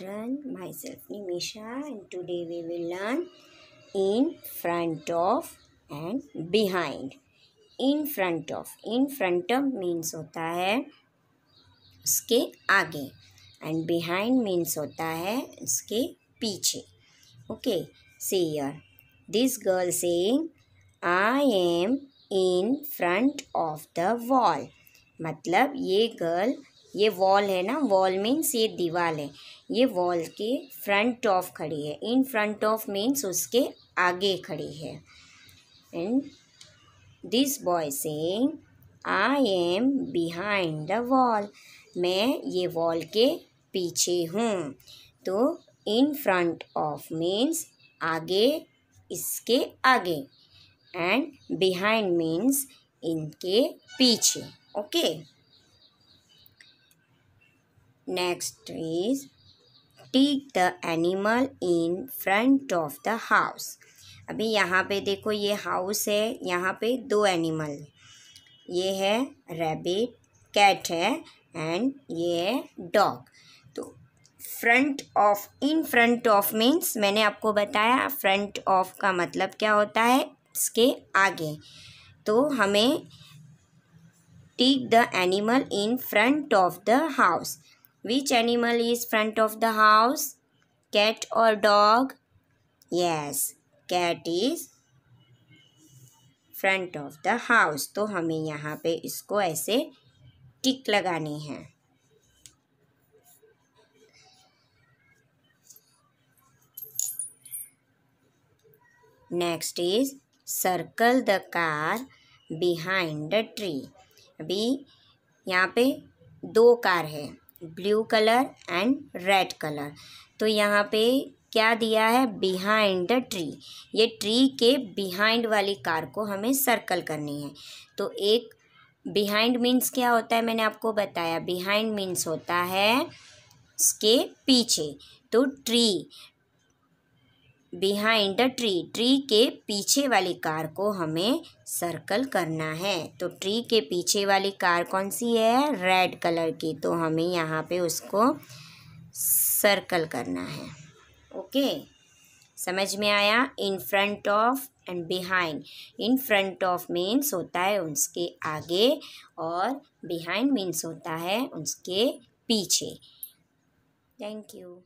children myself Nimisha and today we will learn in front of and behind in front of in front of means hota hai uske aage and behind means hota hai uske piche okay see here this girl saying I am in front of the wall मतलब ये girl ये wall है ना wall means ये दीवार है ये wall के फ्रंट ऑफ खड़ी है इन फ्रंट ऑफ मीन्स उसके आगे खड़ी है and this boy saying I am behind the wall मैं ये वॉल के पीछे हूँ तो इन फ्रंट ऑफ मीन्स आगे इसके आगे एंड बिहाइंड मीन्स इनके पीछे okay okay? Next is tick the animal in front of the house अभी यहाँ पे देखो ये हाउस है यहाँ पे दो एनिमल ये है रैबिट कैट है एंड ये है डॉग तो front of in front of means मैंने आपको बताया फ्रंट ऑफ का मतलब क्या होता है इसके आगे तो हमें tick the animal in front of the house which animal is front of the house cat और dog yes cat is front of the house तो हमें यहाँ पे इसको ऐसे टिक लगानी है next is circle the car behind the tree अभी यहाँ पे दो कार है blue colour and red colour तो यहाँ पे क्या दिया है बिहाइंड द ट्री ये ट्री के बिहाइंड वाली कार को हमें सर्कल करनी है तो एक बिहाइंड मीन्स क्या होता है मैंने आपको बताया बिहाइंड मीन्स होता है इसके पीछे तो tree behind the tree tree के पीछे वाली कार को हमें सर्कल करना है तो ट्री के पीछे वाली कार कौन सी है रेड कलर की तो हमें यहाँ पे उसको सर्कल करना है ओके समझ में आया in front of and behind in front of means होता है उसके आगे और बिहाइंड मीन्स होता है उसके पीछे थैंक यू